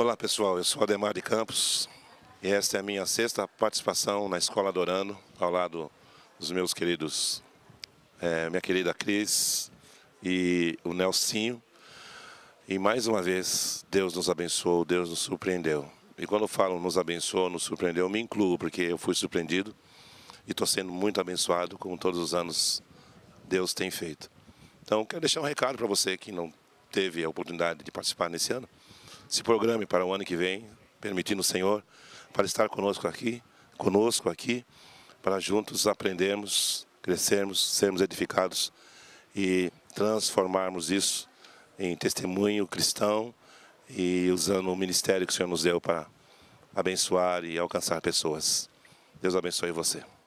Olá pessoal, eu sou Ademar de Campos e esta é a minha sexta participação na Escola Adorando ao lado dos meus queridos, é, minha querida Cris e o Nelsinho. E mais uma vez, Deus nos abençoou, Deus nos surpreendeu. E quando eu falo nos abençoou, nos surpreendeu, eu me incluo, porque eu fui surpreendido e estou sendo muito abençoado, como todos os anos Deus tem feito. Então, quero deixar um recado para você que não teve a oportunidade de participar nesse ano se programe para o ano que vem, permitindo o Senhor, para estar conosco aqui, conosco aqui, para juntos aprendermos, crescermos, sermos edificados e transformarmos isso em testemunho cristão e usando o ministério que o Senhor nos deu para abençoar e alcançar pessoas. Deus abençoe você.